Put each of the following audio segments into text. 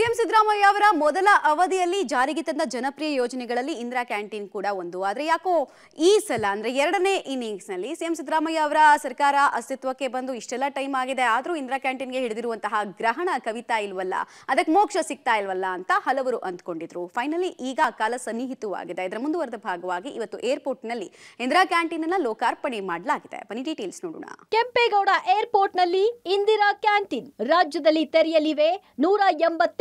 CM Siddaramaiah ಅವರ ಮೊದಲ ಅವಧಿಯಲ್ಲಿ ಜಾರಿಗೆ ತಂದ ಜನಪ್ರಿಯ ಯೋಜನೆಗಳಲ್ಲಿ ಇಂದಿರಾ ಕ್ಯಾಂಟೀನ್ ಕೂಡ ಒಂದು ಆದರೆ ಯಾಕೋ ಈ ಸಲ ಅಂದ್ರೆ ಎರಡನೇ ನಲ್ಲಿ ಸಿಎಂ ಸಿದ್ದರಾಮಯ್ಯ ಅವರ ಸರ್ಕಾರ ಅಸ್ತಿತ್ವಕ್ಕೆ ಬಂದು ಇಷ್ಟೆಲ್ಲ ಟೈಮ್ ಆಗಿದೆ ಆದರೂ ಇಂದಿರಾ ಕ್ಯಾಂಟೀನ್ಗೆ ಹಿಡಿದಿರುವಂತಹ ಗ್ರಹಣ ಕವಿತಾ ಇಲ್ವಲ್ಲ ಅದಕ್ಕೆ ಮೋಕ್ಷ ಸಿಗ್ತಾ ಇಲ್ವಲ್ಲ ಅಂತ ಹಲವರು ಅಂದ್ಕೊಂಡಿದ್ರು ಫೈನಲಿ ಈಗ ಕಾಲ ಸನ್ನಿಹಿತವಾಗಿದೆ ಇದರ ಮುಂದುವರೆದ ಭಾಗವಾಗಿ ಇವತ್ತು ಏರ್ಪೋರ್ಟ್ ನಲ್ಲಿ ಇಂದಿರಾ ಕ್ಯಾಂಟೀನ್ ಅನ್ನ ಲೋಕಾರ್ಪಣೆ ಮಾಡಲಾಗಿದೆ ಬನ್ನಿ ಡೀಟೇಲ್ಸ್ ನೋಡೋಣ ಕೆಂಪೇಗೌಡ ಏರ್ಪೋರ್ಟ್ ನಲ್ಲಿ ಇಂದಿರಾ ಕ್ಯಾಂಟೀನ್ ರಾಜ್ಯದಲ್ಲಿ ತೆರೆಯಲಿವೆ ನೂರ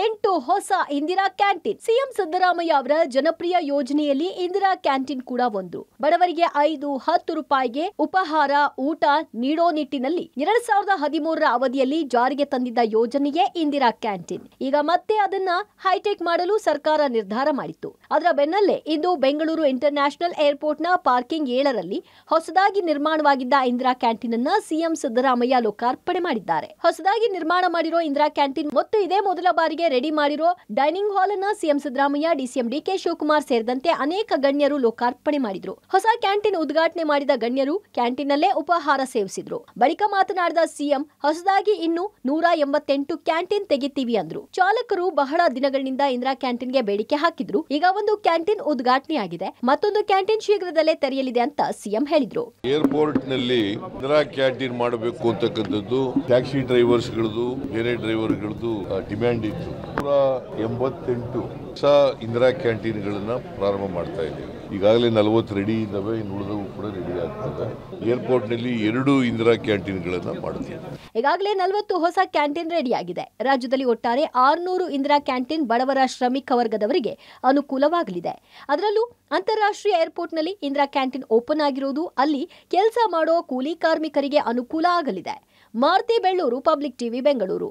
ಎಂಟು ಹೊಸ ಇಂದಿರಾ ಕ್ಯಾಂಟೀನ್ ಸಿಎಂ ಸಿದ್ದರಾಮಯ್ಯ ಅವರ ಜನಪ್ರಿಯ ಯೋಜನೆಯಲ್ಲಿ ಇಂದಿರಾ ಕ್ಯಾಂಟೀನ್ ಕೂಡ ಒಂದು ಬಡವರಿಗೆ ಐದು ಹತ್ತು ರೂಪಾಯಿಗೆ ಉಪಹಾರ ಊಟ ನೀಡೋ ನಿಟ್ಟಿನಲ್ಲಿ ಎರಡ್ ಸಾವಿರದ ಹದಿಮೂರರ ಅವಧಿಯಲ್ಲಿ ಜಾರಿಗೆ ತಂದಿದ್ದ ಯೋಜನೆಯೇ ಇಂದಿರಾ ಕ್ಯಾಂಟೀನ್ ಈಗ ಮತ್ತೆ ಅದನ್ನ ಹೈಟೆಕ್ ಮಾಡಲು ಸರ್ಕಾರ ನಿರ್ಧಾರ ಮಾಡಿತು ಅದರ ಬೆನ್ನಲ್ಲೇ ಇಂದು ಬೆಂಗಳೂರು ಇಂಟರ್ನ್ಯಾಷನಲ್ ಏರ್ಪೋರ್ಟ್ನ ಪಾರ್ಕಿಂಗ್ ಏಳರಲ್ಲಿ ಹೊಸದಾಗಿ ನಿರ್ಮಾಣವಾಗಿದ್ದ ಇಂದಿರಾ ಕ್ಯಾಂಟೀನ್ ಅನ್ನ ಸಿಎಂ ಸಿದ್ದರಾಮಯ್ಯ ಲೋಕಾರ್ಪಣೆ ಮಾಡಿದ್ದಾರೆ ಹೊಸದಾಗಿ ನಿರ್ಮಾಣ ಮಾಡಿರೋ ಇಂದಿರಾ ಕ್ಯಾಂಟೀನ್ ಮತ್ತು ಇದೇ ಮೊದಲ ಬಾರಿಗೆ ರೆಡಿ ಮಾಡಿರೋ ಡೈನಿಂಗ್ ಹಾಲ್ ಅನ್ನ CM Siddaramaiah DCM DK Shivakumar ಸೇರಿದಂತೆ ಅನೇಕ ಗಣ್ಯರು ಲೋಕಾರ್ಪಣೆ ಮಾಡಿದ್ರು ಹೊಸ ಕ್ಯಾಂಟೀನ್ ಉದ್ಘಾಟನೆ ಮಾಡಿದ ಗಣ್ಯರು ಕ್ಯಾಂಟೀನ್ನಲ್ಲೇ ಉಪಹಾರ ಸೇವಿಸಿದ್ರು ಬಳಿಕ ಮಾತನಾಡಿದ ಸಿಎಂ ಹೊಸದಾಗಿ ಇನ್ನು ನೂರ ಎಂಬತ್ತೆಂಟು ಕ್ಯಾಂಟೀನ್ ತೆಗಿತೀವಿ ಅಂದ್ರು ಚಾಲಕರು ಬಹಳ ದಿನಗಳಿಂದ ಇಂದಿರಾ ಕ್ಯಾಂಟೀನ್ಗೆ ಬೇಡಿಕೆ ಹಾಕಿದ್ರು ಈಗ ಒಂದು ಕ್ಯಾಂಟೀನ್ ಉದ್ಘಾಟನೆಯಾಗಿದೆ ಮತ್ತೊಂದು ಕ್ಯಾಂಟೀನ್ ಶೀಘ್ರದಲ್ಲೇ ತೆರೆಯಲಿದೆ ಅಂತ ಸಿಎಂ ಹೇಳಿದ್ರು ಏರ್ಪೋರ್ಟ್ ನಲ್ಲಿ ಇಂದಿರಾ ಕ್ಯಾಂಟೀನ್ ಮಾಡಬೇಕು ಅಂತಕ್ಕಂಥದ್ದು ಟ್ಯಾಕ್ಸಿ ಡ್ರೈವರ್ಸ್ ಗಳದು ಬೇರೆ ಡ್ರೈವರ್ ಗಳದು ಡಿಮ್ಯಾಂಡ್ ಇತ್ತು ನೂರ ಎಂಬತ್ತೆಂಟು ಇಂದಿರಾ ಕ್ಯಾಂಟೀನ್ ಗಳನ್ನ ಪ್ರಾರಂಭ ಮಾಡ್ತಾ ಇದ್ದೇವೆ ಈಗಾಗಲೇ ನಲವತ್ತು ರೆಡಿ ಇದ್ದಾವೆ ಇನ್ನು ಉಳಿದವು ಕೂಡ ರೆಡಿ ಆಗ್ತದೆ ಏರ್ಪೋರ್ಟ್ ನಲ್ಲಿ ಎರಡು ಇಂದಿರಾ ಕ್ಯಾಂಟೀನ್ ಗಳನ್ನ ಮಾಡ್ತೀವಿ ಈಗಾಗಲೇ ನಲವತ್ತು ಹೊಸ ಕ್ಯಾಂಟೀನ್ ರೆಡಿ ಆಗಿದೆ ರಾಜ್ಯದಲ್ಲಿ ಒಟ್ಟಾರೆ ಆರ್ನೂರು ಇಂದಿರಾ ಕ್ಯಾಂಟೀನ್ ಬಡವರ ಶ್ರಮಿಕ ವರ್ಗದವರಿಗೆ ಅನುಕೂಲ ಭಾಗವಾಗಲಿದೆ ಅದರಲ್ಲೂ ಅಂತಾರಾಷ್ಟ್ರೀಯ ಏರ್ಪೋರ್ಟ್ನಲ್ಲಿ ಇಂದಿರಾ ಕ್ಯಾಂಟೀನ್ ಓಪನ್ ಆಗಿರೋದು ಅಲ್ಲಿ ಕೆಲಸ ಮಾಡೋ ಕೂಲಿ ಕಾರ್ಮಿಕರಿಗೆ ಅನುಕೂಲ ಆಗಲಿದೆ ಮಾರುತಿ ಬೆಳ್ಳೂರು ಪಬ್ಲಿಕ್ ಟಿವಿ ಬೆಂಗಳೂರು